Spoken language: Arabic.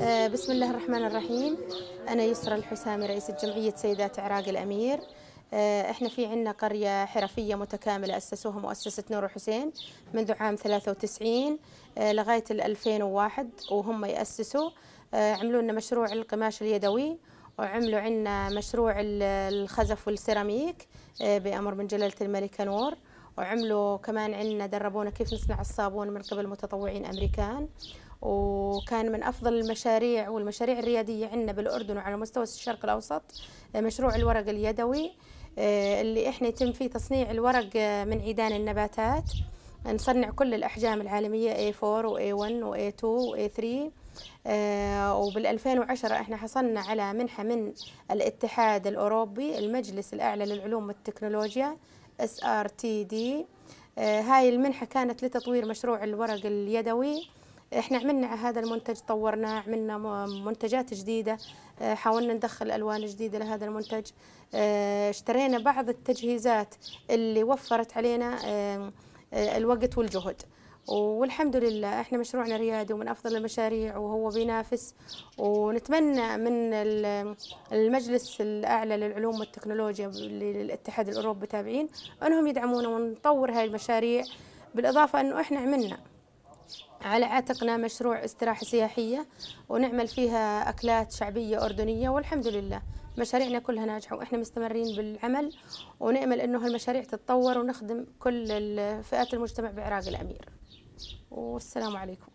آه، بسم الله الرحمن الرحيم أنا يسرى الحسامي رئيسة جمعية سيدات عراق الأمير آه، احنا في عندنا قرية حرفية متكاملة أسسوها مؤسسة نور حسين منذ عام 93 آه، لغاية 2001 وهم يأسسوا عملوا لنا مشروع القماش اليدوي وعملوا عندنا مشروع الخزف والسيراميك بأمر من جلالة الملكة نور وعملوا كمان عندنا دربونا كيف نصنع الصابون من قبل متطوعين أمريكان وكان من افضل المشاريع والمشاريع الرياديه عندنا بالاردن وعلى مستوى الشرق الاوسط مشروع الورق اليدوي آه، اللي احنا يتم فيه تصنيع الورق آه، من عيدان النباتات نصنع كل الاحجام العالميه A4 و A1 و A2 و A3 آه، وبال2010 احنا حصلنا على منحه من الاتحاد الاوروبي المجلس الاعلى للعلوم والتكنولوجيا SRTD هاي المنحه كانت لتطوير مشروع الورق اليدوي احنا عملنا هذا المنتج طورناه عملنا منتجات جديده آه، حاولنا ندخل الوان جديده لهذا المنتج آه، اشترينا بعض التجهيزات اللي وفرت علينا آه، الوقت والجهد والحمد لله احنا مشروعنا ريادي ومن افضل المشاريع وهو بينافس ونتمنى من المجلس الاعلى للعلوم والتكنولوجيا للاتحاد الاوروبي تابعين انهم يدعمونا ونطور هاي المشاريع بالاضافه انه احنا عملنا على عاتقنا مشروع استراحة سياحية ونعمل فيها أكلات شعبية أردنية والحمد لله مشاريعنا كلها ناجحة وإحنا مستمرين بالعمل ونأمل أنه هالمشاريع تتطور ونخدم كل فئات المجتمع بعراق الأمير والسلام عليكم